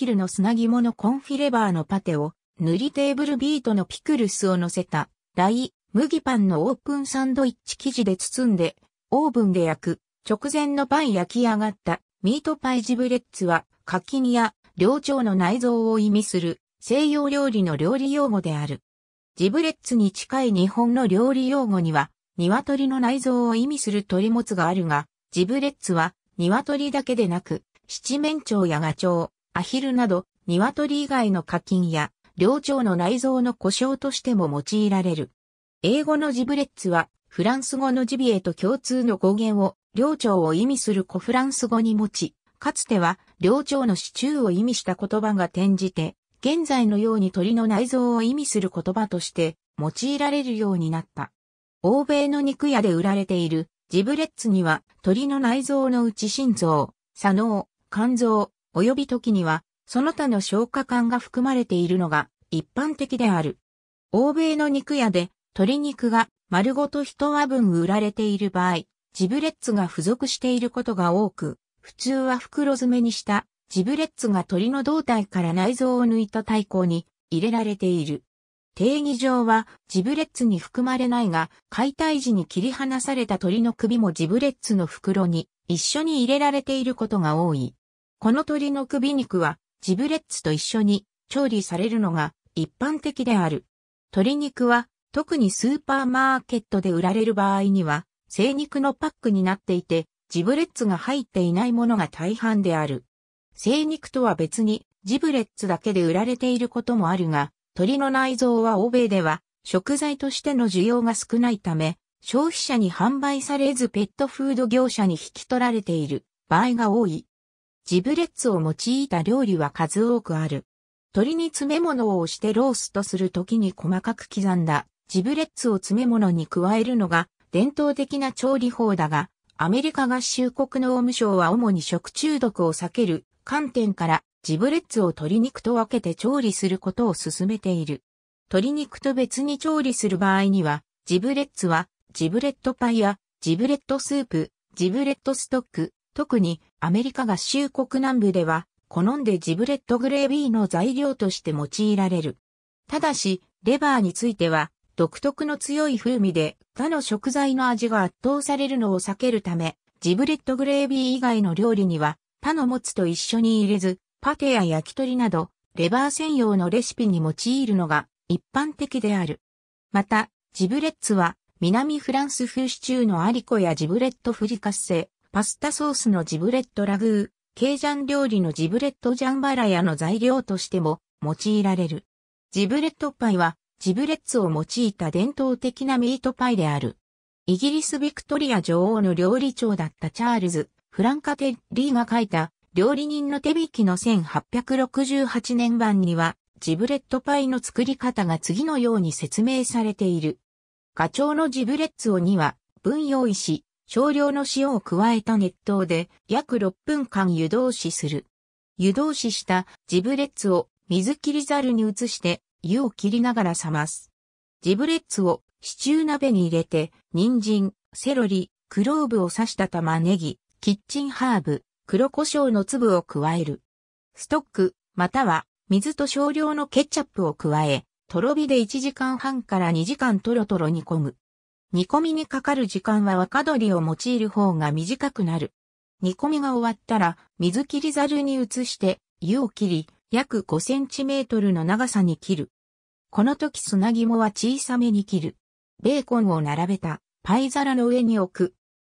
キルの砂肝のコンフィレバーのパテを、塗りテーブルビートのピクルスを乗せた、ライ、麦パンのオープンサンドイッチ生地で包んで、オーブンで焼く、直前のパン焼き上がったミートパイジブレッツは、柿キや両腸の内臓を意味する西洋料理の料理用語である。ジブレッツに近い日本の料理用語には、鶏の内臓を意味する鳥物があるが、ジブレッツは鶏だけでなく、七面鳥やガチョウ、アヒルなど、鶏以外の課金や、領腸の内臓の故障としても用いられる。英語のジブレッツは、フランス語のジビエと共通の語源を、領腸を意味する古フランス語に持ち、かつては、領腸の支柱を意味した言葉が転じて、現在のように鳥の内臓を意味する言葉として用いられるようになった。欧米の肉屋で売られているジブレッツには鳥の内臓のうち心臓、左脳、肝臓、及び時には、その他の消化管が含まれているのが一般的である。欧米の肉屋で鶏肉が丸ごと一和分売られている場合、ジブレッツが付属していることが多く、普通は袋詰めにしたジブレッツが鳥の胴体から内臓を抜いた体抗に入れられている。定義上はジブレッツに含まれないが、解体時に切り離された鳥の首もジブレッツの袋に一緒に入れられていることが多い。この鳥の首肉はジブレッツと一緒に調理されるのが一般的である。鶏肉は特にスーパーマーケットで売られる場合には生肉のパックになっていてジブレッツが入っていないものが大半である。生肉とは別にジブレッツだけで売られていることもあるが、鶏の内臓は欧米では食材としての需要が少ないため、消費者に販売されずペットフード業者に引き取られている場合が多い。ジブレッツを用いた料理は数多くある。鶏に詰め物を押してローストするときに細かく刻んだジブレッツを詰め物に加えるのが伝統的な調理法だが、アメリカ合衆国の務省は主に食中毒を避ける観点からジブレッツを鶏肉と分けて調理することを勧めている。鶏肉と別に調理する場合には、ジブレッツはジブレットパイやジブレットスープ、ジブレットストック、特にアメリカ合衆国南部では、好んでジブレットグレービーの材料として用いられる。ただし、レバーについては、独特の強い風味で他の食材の味が圧倒されるのを避けるため、ジブレットグレービー以外の料理には、他のもつと一緒に入れず、パテや焼き鳥など、レバー専用のレシピに用いるのが一般的である。また、ジブレッツは、南フランス風シチューのアリコやジブレットフリカッセ、パスタソースのジブレットラグー、ケイジャン料理のジブレットジャンバラヤの材料としても用いられる。ジブレットパイは、ジブレッツを用いた伝統的なミートパイである。イギリスビクトリア女王の料理長だったチャールズ、フランカテリーが書いた料理人の手引きの1868年版には、ジブレットパイの作り方が次のように説明されている。課長のジブレッツをには、分用意し、少量の塩を加えた熱湯で約6分間湯通しする。湯通ししたジブレッツを水切りざるに移して湯を切りながら冷ます。ジブレッツをシチュー鍋に入れて、人参、セロリ、クローブを刺した玉ねぎ、キッチンハーブ、黒胡椒の粒を加える。ストック、または水と少量のケチャップを加え、とろ火で1時間半から2時間トロトロ煮込む。煮込みにかかる時間は若鶏を用いる方が短くなる。煮込みが終わったら、水切りざるに移して、湯を切り、約5センチメートルの長さに切る。この時砂肝は小さめに切る。ベーコンを並べたパイ皿の上に置く。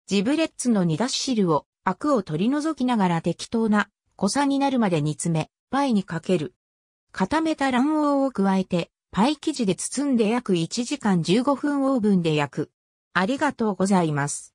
ジブレッツの煮出し汁を、アクを取り除きながら適当な濃さになるまで煮詰め、パイにかける。固めた卵黄を加えて、パイ生地で包んで約1時間15分オーブンで焼く。ありがとうございます。